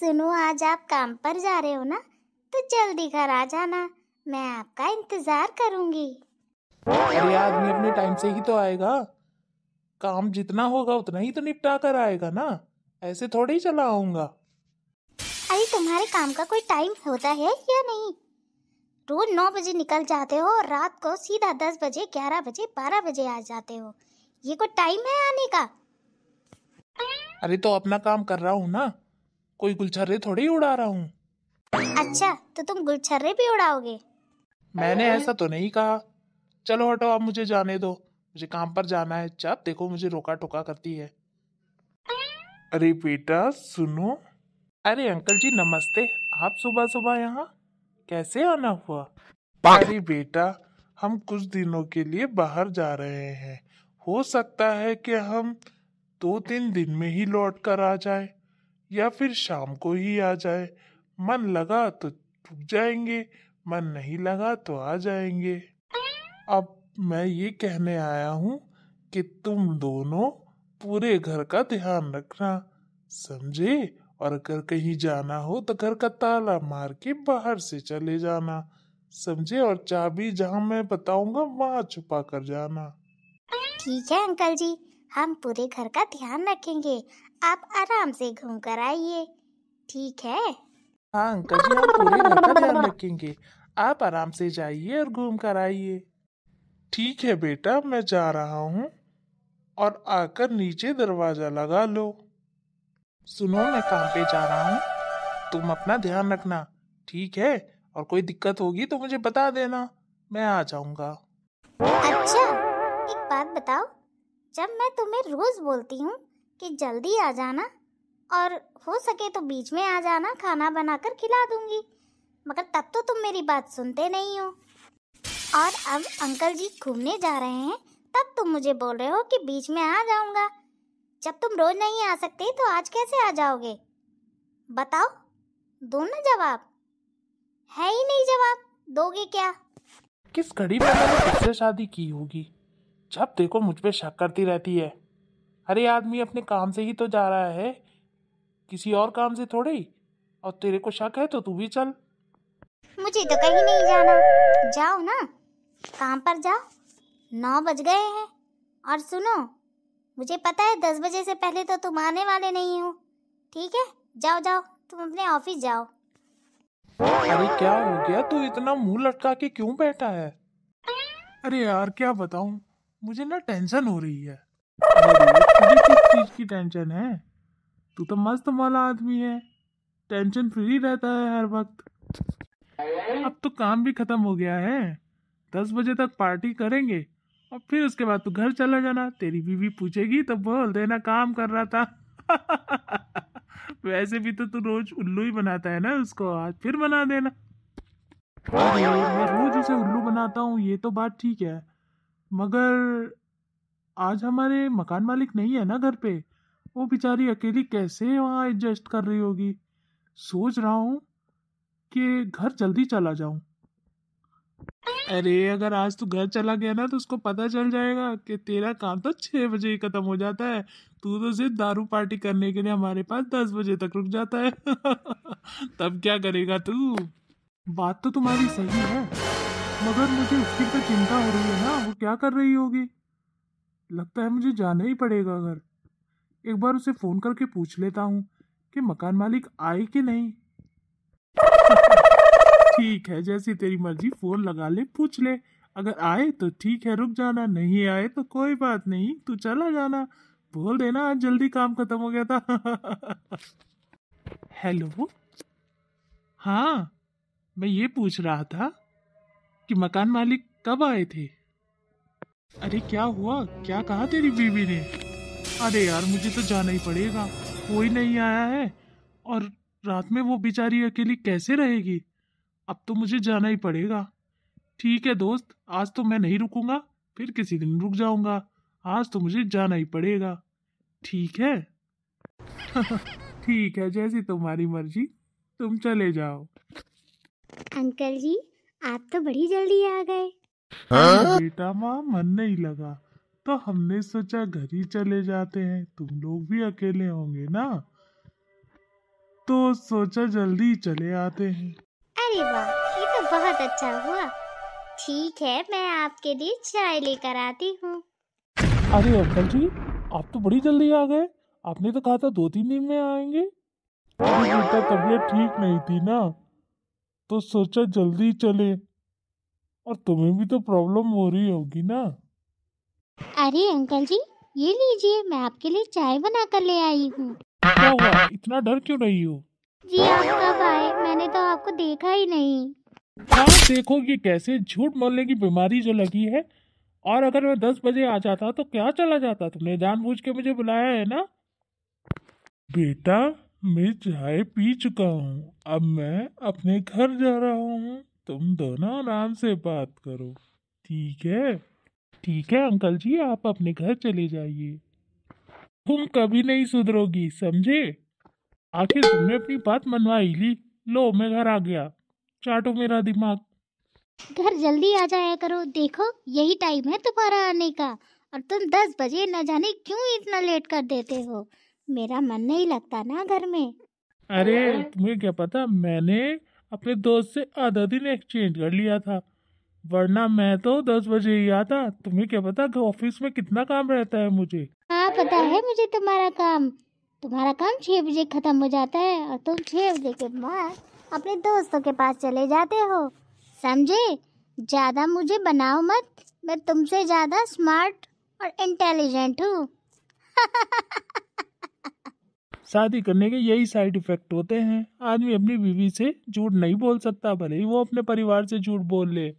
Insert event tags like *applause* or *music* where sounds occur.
सुनो आज आप काम पर जा रहे हो ना तो जल्दी घर आ जाना मैं आपका इंतजार करूंगी अरे आदमी अपने टाइम से ही तो आएगा काम जितना होगा उतना ही तो निपटा कर आएगा ना ऐसे थोड़े ही चला आऊंगा अरे तुम्हारे काम का कोई टाइम होता है या नहीं रोज नौ बजे निकल जाते हो और रात को सीधा दस बजे ग्यारह बजे बारह बजे आ जाते हो ये कोई टाइम है आने का अरे तो अपना काम कर रहा हूँ ना कोई गुलछर्रे थोड़े ही उड़ा रहा हूँ अच्छा तो तुम गुलछर्रे भी उड़ाओगे मैंने ऐसा तो नहीं कहा चलो हटो आप मुझे जाने दो मुझे काम पर जाना है चाप देखो मुझे रोका टोका करती है अरे बेटा सुनो अरे अंकल जी नमस्ते आप सुबह सुबह यहाँ कैसे आना हुआ अरे बेटा हम कुछ दिनों के लिए बाहर जा रहे हैं हो सकता है कि हम दो तीन दिन में ही लौट कर आ जाए या फिर शाम को ही आ जाए मन लगा तो रुक जाएंगे मन नहीं लगा तो आ जाएंगे अब मैं ये कहने आया हूँ कि तुम दोनों पूरे घर का ध्यान रखना समझे और अगर कहीं जाना हो तो घर का ताला मार के बाहर से चले जाना समझे और चाबी जहाँ मैं बताऊंगा वहाँ छुपा कर जाना ठीक है अंकल जी हम पूरे घर का ध्यान रखेंगे आप आराम से घूम कर आइए ठीक है हाँ अंकल जी हम पूरे घर का ध्यान रखेंगे आप आराम से जाइए और घूम कर आइए ठीक है बेटा मैं जा रहा हूँ और आकर नीचे दरवाजा लगा लो सुनो मैं काम पे जा रहा हूँ तुम अपना ध्यान रखना ठीक है और कोई दिक्कत होगी तो मुझे बता देना मैं आ जाऊंगा अच्छा एक बात बताओ जब मैं तुम्हें रोज बोलती हूँ कि जल्दी आ जाना और हो सके तो बीच में आ जाना खाना बनाकर खिला दूंगी मगर तब तो तुम मेरी बात सुनते नहीं हो और अब अंकल जी घूमने जा रहे हैं तब तुम मुझे बोल रहे हो कि बीच में आ जाऊंगा जब तुम रोज नहीं आ सकते तो आज कैसे आ जाओगे बताओ दो ना जवाब है ही नहीं जवाब दोगे क्या किस घड़ी में मैंने शादी की होगी जब देखो मुझ पे शक करती रहती है अरे आदमी अपने काम से ही तो जा रहा है किसी और काम से ही और तेरे को शक है तो तू भी चल मुझे तो कहीं नहीं जाना जाओ ना काम पर जाओ नौ बज गए हैं और सुनो मुझे पता है दस बजे से पहले तो तुम आने वाले नहीं हो ठीक है जाओ जाओ तुम अपने ऑफिस जाओ अरे क्या हो गया तू इतना मुंह लटका के क्यों बैठा है अरे यार क्या बताऊं मुझे ना टेंशन हो रही है तुझे किस चीज की टेंशन है तू तो मस्त वाला आदमी है टेंशन फ्री रहता है हर वक्त अब तो काम भी खत्म हो गया है दस बजे तक पार्टी करेंगे और फिर उसके बाद तू घर चला जाना तेरी बीवी पूछेगी तो बोल देना काम कर रहा था *laughs* वैसे भी तो तू रोज उल्लू ही बनाता है ना उसको आज फिर बना देना मैं रोज उसे उल्लू बनाता हूँ ये तो बात ठीक है मगर आज हमारे मकान मालिक नहीं है ना घर पे वो बेचारी अकेली कैसे वहाँ एडजस्ट कर रही होगी सोच रहा हूँ कि घर जल्दी चला जाऊँ अरे अगर आज तू घर चला गया ना तो उसको पता चल जाएगा कि तेरा काम तो छः बजे ही ख़त्म हो जाता है तू तो सिर्फ दारू पार्टी करने के लिए हमारे पास दस बजे तक रुक जाता है *laughs* तब क्या करेगा तू बात तो तुम्हारी सही है मगर मुझे उसकी तो चिंता हो रही है ना वो क्या कर रही होगी लगता है मुझे जाना ही पड़ेगा घर एक बार उसे फ़ोन करके पूछ लेता हूँ कि मकान मालिक आए कि नहीं *laughs* ठीक है जैसी तेरी मर्जी फ़ोन लगा ले पूछ ले अगर आए तो ठीक है रुक जाना नहीं आए तो कोई बात नहीं तू चला जाना बोल देना आज जल्दी काम खत्म हो गया था *laughs* हेलो हाँ मैं ये पूछ रहा था कि मकान मालिक कब आए थे अरे क्या हुआ क्या कहा तेरी बीवी ने अरे यार मुझे तो जाना ही पड़ेगा कोई नहीं आया है और रात में वो बेचारी अकेली कैसे रहेगी अब तो मुझे जाना ही पड़ेगा ठीक है दोस्त आज तो मैं नहीं रुकूंगा फिर किसी दिन रुक जाऊंगा आज तो मुझे जाना ही पड़ेगा ठीक है *laughs* ठीक है जैसी तुम्हारी मर्जी तुम चले जाओ अंकल जी आप तो बड़ी जल्दी आ गए हाँ? बेटा माँ मन नहीं लगा तो हमने सोचा घर ही चले जाते हैं तुम लोग भी अकेले होंगे ना तो सोचा जल्दी चले आते हैं अरे वाह ये तो बहुत अच्छा हुआ ठीक है मैं आपके लिए चाय लेकर आती हूँ अरे अंकल जी आप तो बड़ी जल्दी आ गए आपने तो कहा था दो तीन दिन में आएंगे तो तबीयत ठीक नहीं थी ना तो सोचा जल्दी चले और तुम्हें भी तो प्रॉब्लम हो रही होगी ना अरे अंकल जी ये लीजिए मैं आपके लिए चाय बना कर ले आई हूँ क्या हुआ इतना डर क्यों रही हो जी आप कब आए मैंने तो आपको देखा ही नहीं हाँ देखो ये कैसे झूठ मोलने की बीमारी जो लगी है और अगर मैं दस बजे आ जाता तो क्या चला जाता तुमने जानबूझ के मुझे बुलाया है ना बेटा मैं चाय पी चुका हूँ अब मैं अपने घर जा रहा हूँ तुम दोनों आराम से बात करो ठीक है ठीक है अंकल जी आप अपने घर चले जाइए तुम कभी नहीं सुधरोगी समझे आखिर तुमने अपनी बात मनवाई ली लो मैं घर आ गया चाटो मेरा दिमाग घर जल्दी आ जाया करो देखो यही टाइम है तुम्हारा आने का और तुम दस बजे न जाने क्यों इतना लेट कर देते हो मेरा मन नहीं लगता ना घर में अरे तुम्हें क्या पता मैंने अपने दोस्त से आधा दिन एक्सचेंज कर लिया था वरना मैं तो दस बजे ही आता तुम्हें क्या पता ऑफिस में कितना काम रहता है मुझे हाँ पता है मुझे तुम्हारा काम तुम्हारा काम छह बजे ख़त्म हो जाता है और तुम छह बजे के बाद अपने दोस्तों के पास चले जाते हो समझे ज़्यादा मुझे बनाओ मत मैं तुमसे ज़्यादा स्मार्ट और इंटेलिजेंट हूँ *laughs* शादी करने के यही साइड इफेक्ट होते हैं आदमी अपनी बीवी से झूठ नहीं बोल सकता भले ही वो अपने परिवार से झूठ बोल ले